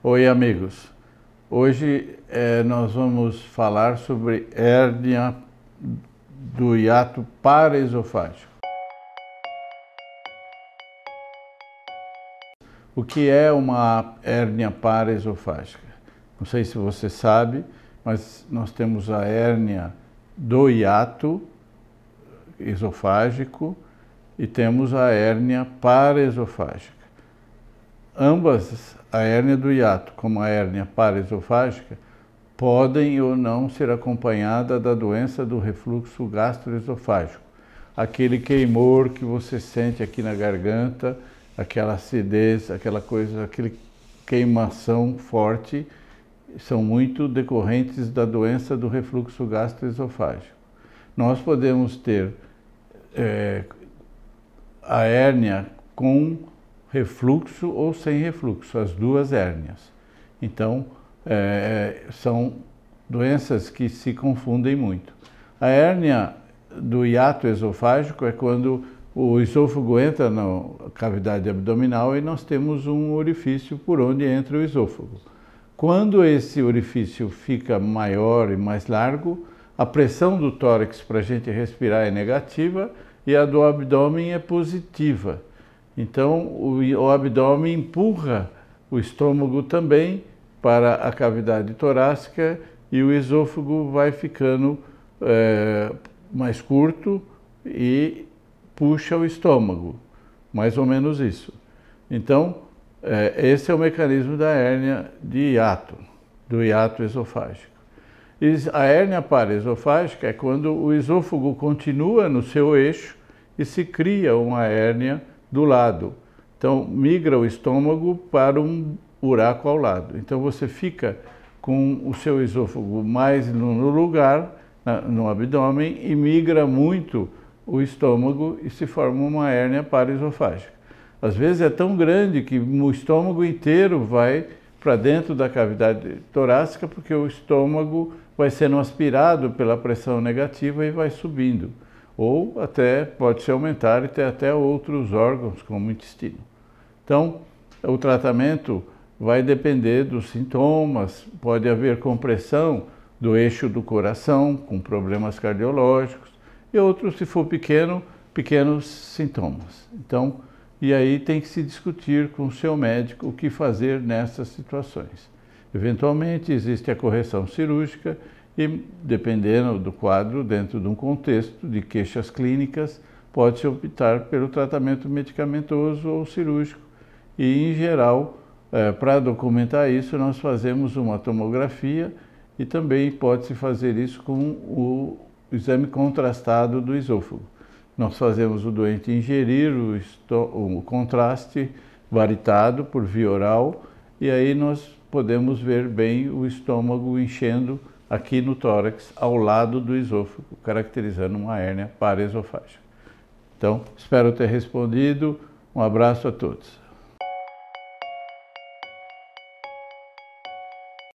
Oi, amigos. Hoje é, nós vamos falar sobre hérnia do hiato paraesofágico. O que é uma hérnia paraesofágica? Não sei se você sabe, mas nós temos a hérnia do hiato esofágico e temos a hérnia paraesofágica ambas, a hérnia do hiato como a hérnia paraesofágica, podem ou não ser acompanhada da doença do refluxo gastroesofágico, aquele queimor que você sente aqui na garganta, aquela acidez, aquela coisa, aquela queimação forte, são muito decorrentes da doença do refluxo gastroesofágico. Nós podemos ter é, a hérnia com refluxo ou sem refluxo, as duas hérnias. Então, é, é, são doenças que se confundem muito. A hérnia do hiato esofágico é quando o esôfago entra na cavidade abdominal e nós temos um orifício por onde entra o esôfago. Quando esse orifício fica maior e mais largo, a pressão do tórax para a gente respirar é negativa e a do abdômen é positiva. Então, o, o abdômen empurra o estômago também para a cavidade torácica e o esôfago vai ficando é, mais curto e puxa o estômago, mais ou menos isso. Então, é, esse é o mecanismo da hérnia de hiato, do hiato esofágico. E a hérnia paraesofágica é quando o esôfago continua no seu eixo e se cria uma hérnia do lado. Então, migra o estômago para um buraco ao lado. Então, você fica com o seu esôfago mais no lugar, no abdômen, e migra muito o estômago e se forma uma hérnia paraesofágica. Às vezes é tão grande que o estômago inteiro vai para dentro da cavidade torácica, porque o estômago vai sendo aspirado pela pressão negativa e vai subindo ou até pode se aumentar e ter até outros órgãos, como o intestino. Então, o tratamento vai depender dos sintomas, pode haver compressão do eixo do coração, com problemas cardiológicos, e outros, se for pequeno, pequenos sintomas. Então, e aí tem que se discutir com o seu médico o que fazer nessas situações. Eventualmente, existe a correção cirúrgica e, dependendo do quadro, dentro de um contexto de queixas clínicas, pode-se optar pelo tratamento medicamentoso ou cirúrgico. E, em geral, eh, para documentar isso, nós fazemos uma tomografia e também pode-se fazer isso com o exame contrastado do esôfago. Nós fazemos o doente ingerir o, o contraste varitado por via oral e aí nós podemos ver bem o estômago enchendo aqui no tórax, ao lado do esôfago, caracterizando uma hérnia paraesofágica. Então, espero ter respondido. Um abraço a todos.